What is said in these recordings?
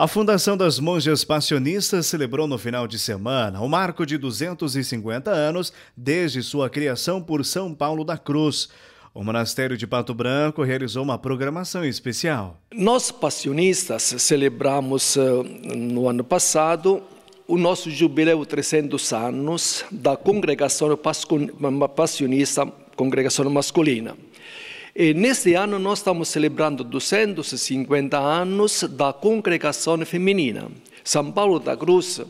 A Fundação das Monjas Passionistas celebrou no final de semana o marco de 250 anos desde sua criação por São Paulo da Cruz. O Monastério de Pato Branco realizou uma programação especial. Nós, passionistas, celebramos eh, no ano passado o nosso jubileu 300 anos da Congregação Passionista, Congregação Masculina. E neste ano nós estamos celebrando 250 anos da congregação feminina. São Paulo da Cruz,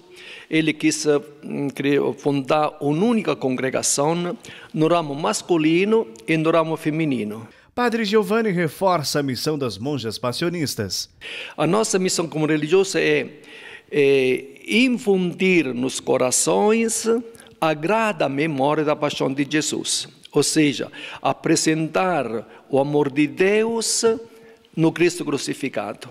ele quis hum, fundar uma única congregação no ramo masculino e no ramo feminino. Padre Giovanni reforça a missão das monjas passionistas. A nossa missão como religiosa é, é infundir nos corações a grada memória da paixão de Jesus, ou seja, apresentar o amor de Deus no Cristo crucificado.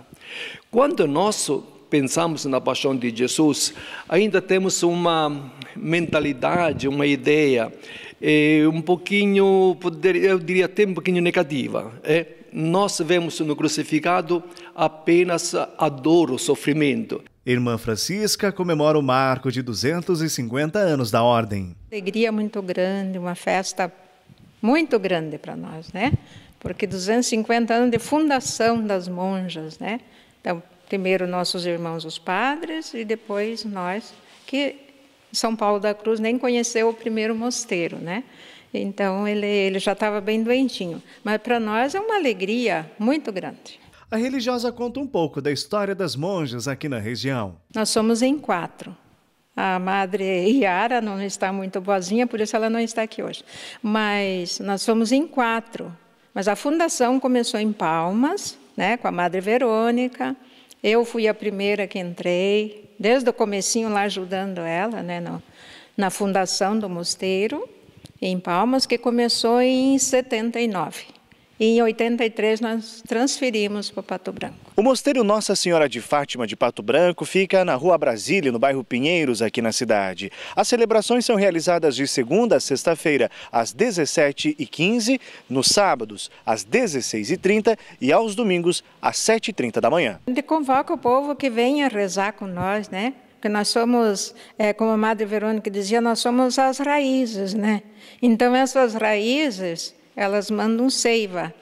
Quando nós pensamos na paixão de Jesus, ainda temos uma mentalidade, uma ideia, é, um pouquinho, eu diria até um pouquinho negativa. É? Nós vemos no crucificado apenas a dor, o sofrimento. Irmã Francisca comemora o marco de 250 anos da ordem. Alegria muito grande, uma festa muito grande para nós, né? Porque 250 anos de fundação das monjas, né? Então, primeiro nossos irmãos os padres e depois nós, que São Paulo da Cruz nem conheceu o primeiro mosteiro, né? Então ele, ele já estava bem doentinho, mas para nós é uma alegria muito grande. A religiosa conta um pouco da história das monjas aqui na região. Nós somos em quatro. A madre Yara não está muito boazinha, por isso ela não está aqui hoje. Mas nós somos em quatro. Mas a fundação começou em Palmas, né, com a madre Verônica. Eu fui a primeira que entrei, desde o comecinho lá ajudando ela, né, no, na fundação do mosteiro em Palmas, que começou em 79 e em 83 nós transferimos para Pato Branco. O Mosteiro Nossa Senhora de Fátima de Pato Branco fica na Rua Brasília, no bairro Pinheiros, aqui na cidade. As celebrações são realizadas de segunda a sexta-feira, às 17h15, nos sábados, às 16h30 e aos domingos, às 7h30 da manhã. A gente convoca o povo que venha rezar com nós, né? porque nós somos, é, como a Madre Verônica dizia, nós somos as raízes, né? Então essas raízes elas mandam seiva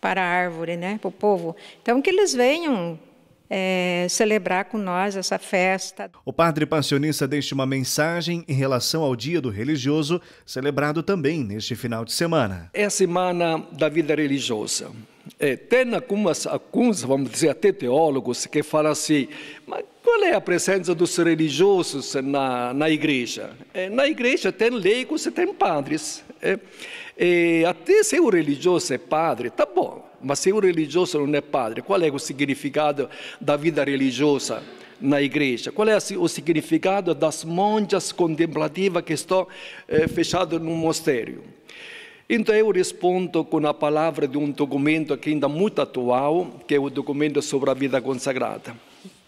para a árvore, né, para o povo. Então, que eles venham é, celebrar com nós essa festa. O padre passionista deixa uma mensagem em relação ao Dia do Religioso, celebrado também neste final de semana. É a semana da vida religiosa. É, tem algumas, alguns, vamos dizer, até teólogos que falam assim, mas qual é a presença dos religiosos na, na igreja? É, na igreja tem leigos e tem padres. E é, é, até se o religioso é padre, tá bom, mas se o religioso não é padre, qual é o significado da vida religiosa? na igreja? Qual é assim, o significado das monjas contemplativas que estão eh, é, fechadas num mosteiro? Então eu respondo com a palavra de um documento que ainda muito atual, que é o documento sobre a vida consagrada.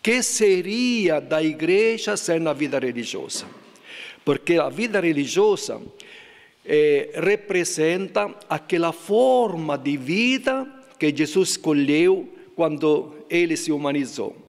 Que seria da igreja sem a vida religiosa? Porque a vida religiosa eh, rappresenta aquela forma di vita che Jesus escolheu quando ele se humanizou.